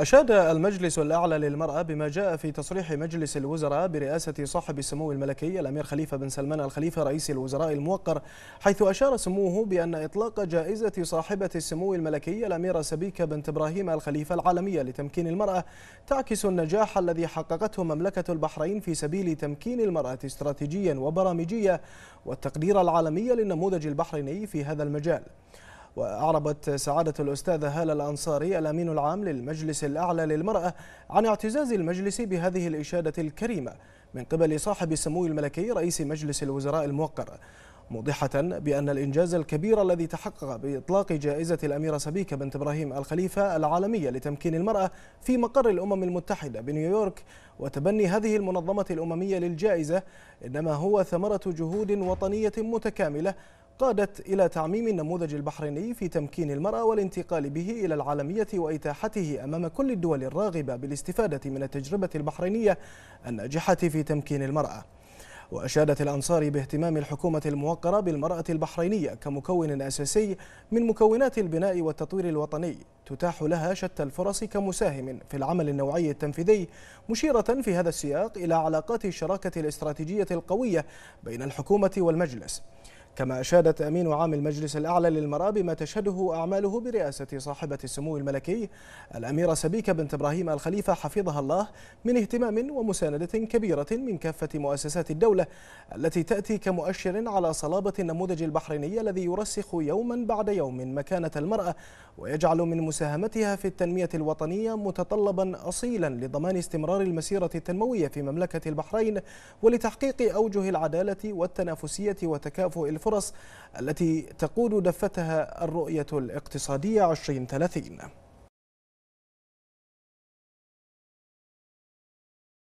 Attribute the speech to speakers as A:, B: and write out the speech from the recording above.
A: أشاد المجلس الأعلى للمرأة بما جاء في تصريح مجلس الوزراء برئاسة صاحب السمو الملكي الأمير خليفة بن سلمان الخليفة رئيس الوزراء الموقر حيث أشار سموه بأن إطلاق جائزة صاحبة السمو الملكي الأميرة سبيكة بنت إبراهيم الخليفة العالمية لتمكين المرأة تعكس النجاح الذي حققته مملكة البحرين في سبيل تمكين المرأة استراتيجيا وبرامجيا والتقدير العالمي للنموذج البحريني في هذا المجال وأعربت سعادة الأستاذة هالة الأنصاري الأمين العام للمجلس الأعلى للمرأة عن اعتزاز المجلس بهذه الإشادة الكريمة من قبل صاحب السمو الملكي رئيس مجلس الوزراء الموقر موضحة بأن الإنجاز الكبير الذي تحقق بإطلاق جائزة الأميرة سبيكة بنت إبراهيم الخليفة العالمية لتمكين المرأة في مقر الأمم المتحدة بنيويورك وتبني هذه المنظمة الأممية للجائزة إنما هو ثمرة جهود وطنية متكاملة قادت إلى تعميم النموذج البحريني في تمكين المرأة والانتقال به إلى العالمية وإتاحته أمام كل الدول الراغبة بالاستفادة من التجربة البحرينية الناجحة في تمكين المرأة وأشادت الأنصار باهتمام الحكومة الموقرة بالمرأة البحرينية كمكون أساسي من مكونات البناء والتطوير الوطني تتاح لها شتى الفرص كمساهم في العمل النوعي التنفيذي مشيرة في هذا السياق إلى علاقات الشراكة الاستراتيجية القوية بين الحكومة والمجلس كما أشادت أمين عام المجلس الأعلى للمرأة بما تشهده أعماله برئاسة صاحبة السمو الملكي الأميرة سبيكة بنت إبراهيم الخليفة حفظها الله من اهتمام ومساندة كبيرة من كافة مؤسسات الدولة التي تأتي كمؤشر على صلابة النموذج البحريني الذي يرسخ يوما بعد يوم مكانة المرأة ويجعل من مساهمتها في التنمية الوطنية متطلبا أصيلا لضمان استمرار المسيرة التنموية في مملكة البحرين ولتحقيق أوجه العدالة والتنافسية وتكافؤ الفرص التي تقود دفتها الرؤية الاقتصادية 2030